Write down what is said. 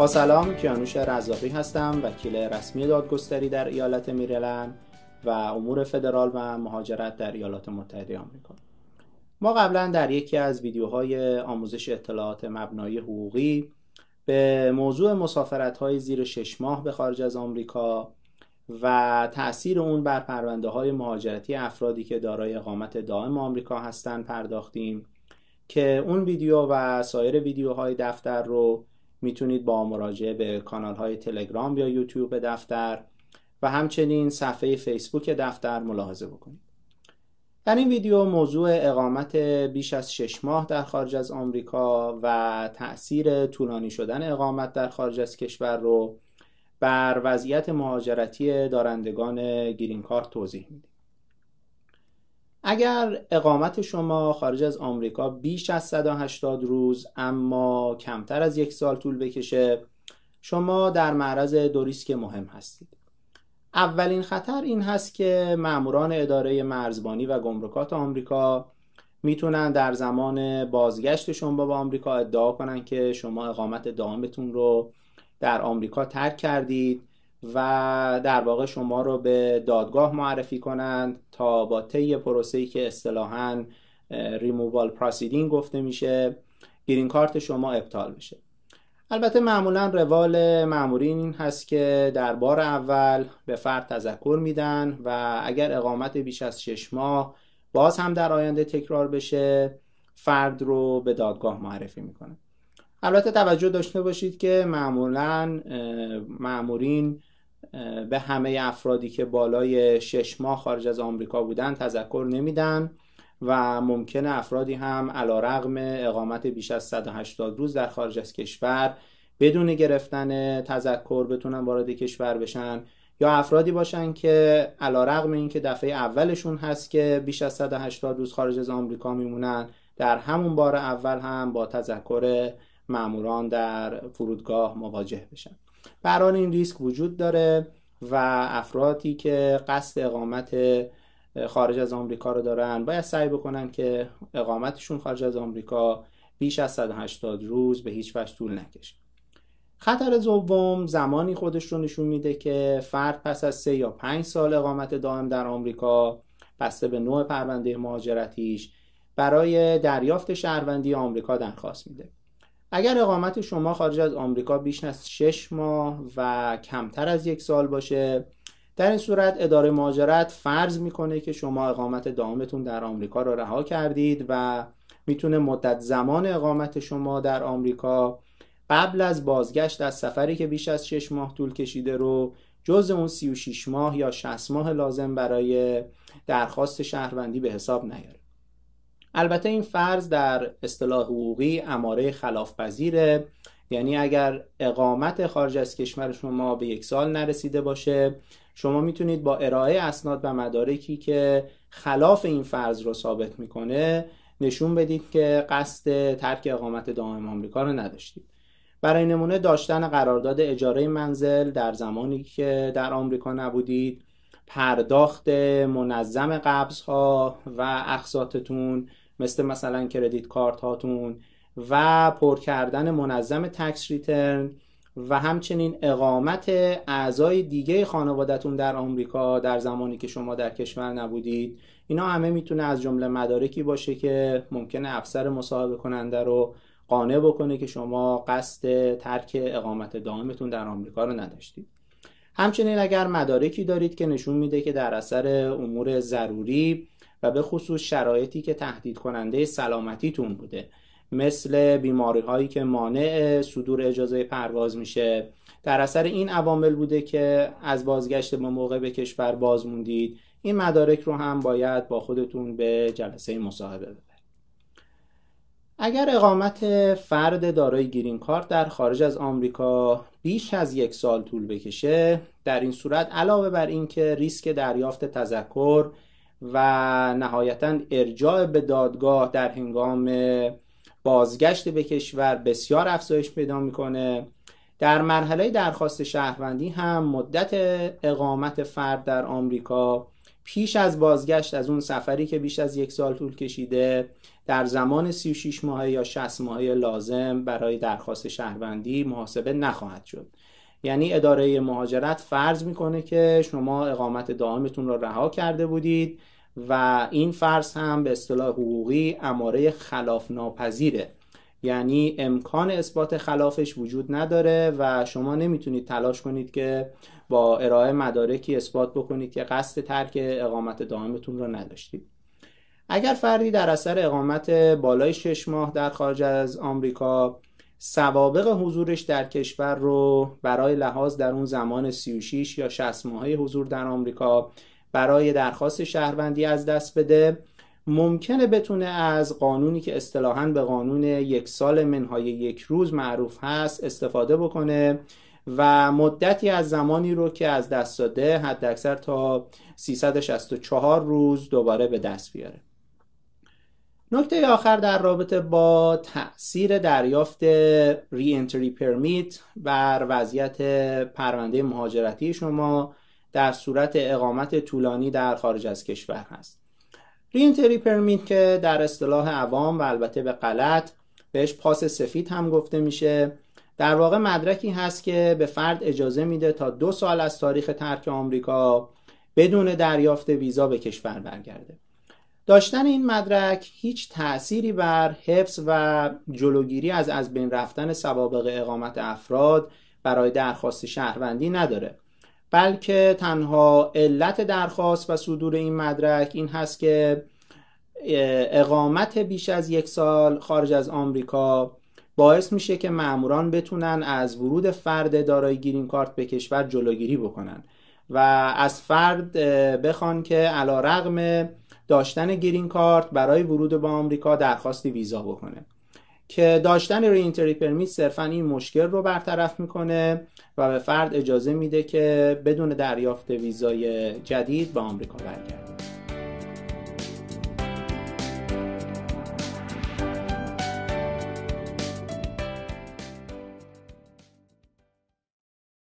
با سلام کیانوش رزاقی هستم وکیل رسمی دادگستری در ایالت میرلند و امور فدرال و مهاجرت در ایالات متحده آمریکا ما قبلا در یکی از ویدیوهای آموزش اطلاعات مبنای حقوقی به موضوع مسافرت های زیر شش ماه به خارج از آمریکا و تاثیر اون بر پرونده های مهاجرتی افرادی که دارای اقامت دائم آمریکا هستند پرداختیم که اون ویدیو و سایر ویدیوهای دفتر رو میتونید با مراجعه به کانال های تلگرام یا یوتیوب دفتر و همچنین صفحه فیسبوک دفتر ملاحظه بکنید در این ویدیو موضوع اقامت بیش از 6 ماه در خارج از آمریکا و تاثیر طولانی شدن اقامت در خارج از کشور رو بر وضعیت مهاجرتی دارندگان گرین کارت توضیح میدیم اگر اقامت شما خارج از آمریکا بیش از 180 روز اما کمتر از یک سال طول بکشه شما در معرض دو ریسک مهم هستید اولین خطر این هست که ماموران اداره مرزبانی و گمرکات آمریکا میتونن در زمان بازگشت شما به آمریکا ادعا کنن که شما اقامت دائمتون رو در آمریکا ترک کردید و در واقع شما رو به دادگاه معرفی کنند تا با طی ای که اصطلاحاً ریمووال پراسیدینگ گفته میشه گرین کارت شما ابطال بشه البته معمولا روال معمورین این هست که در بار اول به فرد تذکر میدن و اگر اقامت بیش از شش ماه باز هم در آینده تکرار بشه فرد رو به دادگاه معرفی میکنه البته توجه داشته باشید که معمولا معمورین به همه افرادی که بالای شش ماه خارج از آمریکا بودن تذکر نمیدن و ممکنه افرادی هم علا رغم اقامت بیش از 180 روز در خارج از کشور بدون گرفتن تذکر بتونن وارد کشور بشن یا افرادی باشن که علا رغم این که دفعه اولشون هست که بیش از 180 روز خارج از آمریکا میمونن در همون بار اول هم با تذکر معموران در فرودگاه مواجه بشن بران این ریسک وجود داره و افرادی که قصد اقامت خارج از آمریکا رو دارن باید سعی بکنن که اقامتشون خارج از آمریکا بیش از 180 روز به هیچ وجه طول نکشه خطر دوم زمانی خودش رو نشون میده که فرد پس از سه یا پنج سال اقامت دائم در آمریکا بسته به نوع پرونده مهاجرتیش برای دریافت شهروندی آمریکا درخواست میده اگر اقامت شما خارج از آمریکا بیش از 6 ماه و کمتر از یک سال باشه در این صورت اداره مهاجرت فرض میکنه که شما اقامت دائمتون در آمریکا را رها کردید و میتونه مدت زمان اقامت شما در آمریکا قبل از بازگشت از سفری که بیش از 6 ماه طول کشیده رو جز اون 36 ماه یا 60 ماه لازم برای درخواست شهروندی به حساب نیاره البته این فرض در اصطلاح حقوقی اماره خلاف پذیره یعنی اگر اقامت خارج از کشور شما به یک سال نرسیده باشه شما میتونید با ارائه اسناد و مدارکی که خلاف این فرض رو ثابت میکنه نشون بدید که قصد ترک اقامت دائم آمریکا رو نداشتید برای نمونه داشتن قرارداد اجاره منزل در زمانی که در آمریکا نبودید پرداخت منظم قبض ها و اقساطتون مثل مثلا کردیت کارت هاتون و پر کردن منظم تکس ریترن و همچنین اقامت اعضای دیگه خانوادتون در آمریکا در زمانی که شما در کشور نبودید اینا همه میتونه از جمله مدارکی باشه که ممکنه افسر مصاحبه کننده رو قانع بکنه که شما قصد ترک اقامت دائمتون در آمریکا رو نداشتید همچنین اگر مدارکی دارید که نشون میده که در اثر امور ضروری و به خصوص شرایطی که تهدید کننده سلامتیتون بوده مثل بیماری هایی که مانع صدور اجازه پرواز میشه در اثر این عوامل بوده که از بازگشت به موقع به کشور باز موندید این مدارک رو هم باید با خودتون به جلسه مصاحبه ببرید اگر اقامت فرد دارای گرین کارت در خارج از آمریکا بیش از یک سال طول بکشه در این صورت علاوه بر اینکه ریسک دریافت تذکر و نهایتا ارجاع به دادگاه در هنگام بازگشت به کشور بسیار افزایش پیدا میکنه در مرحله درخواست شهروندی هم مدت اقامت فرد در آمریکا پیش از بازگشت از اون سفری که بیش از یک سال طول کشیده در زمان 36 ماهه یا 60 ماهه لازم برای درخواست شهروندی محاسبه نخواهد شد یعنی اداره مهاجرت فرض میکنه که شما اقامت دائمتون رو رها کرده بودید و این فرض هم به اصطلاح حقوقی اماره خلاف ناپذیره یعنی امکان اثبات خلافش وجود نداره و شما نمیتونید تلاش کنید که با ارائه مدارکی اثبات بکنید که قصد ترک اقامت دائمتون رو نداشتید اگر فردی در اثر اقامت بالای شش ماه در خارج از آمریکا سوابق حضورش در کشور رو برای لحاظ در اون زمان 36 یا 60 ماهه حضور در آمریکا برای درخواست شهروندی از دست بده ممکنه بتونه از قانونی که اصطلاحا به قانون یک سال منهای یک روز معروف هست استفاده بکنه و مدتی از زمانی رو که از دست داده اکثر تا 364 روز دوباره به دست بیاره نکته آخر در رابطه با تاثیر دریافت ری انتری پرمیت بر وضعیت پرونده مهاجرتی شما در صورت اقامت طولانی در خارج از کشور هست رینتری پرمیت که در اصطلاح عوام و البته به غلط بهش پاس سفید هم گفته میشه در واقع مدرکی هست که به فرد اجازه میده تا دو سال از تاریخ ترک آمریکا بدون دریافت ویزا به کشور برگرده داشتن این مدرک هیچ تأثیری بر حفظ و جلوگیری از از بین رفتن سوابق اقامت افراد برای درخواست شهروندی نداره بلکه تنها علت درخواست و صدور این مدرک این هست که اقامت بیش از یک سال خارج از آمریکا باعث میشه که ماموران بتونن از ورود فرد دارای گرین کارت به کشور جلوگیری بکنن و از فرد بخوان که علا رغم داشتن گرین کارت برای ورود به آمریکا درخواست ویزا بکنه که داشتن رینتری پرمیت صرفا این مشکل رو برطرف میکنه و به فرد اجازه میده که بدون دریافت ویزای جدید به آمریکا برگرده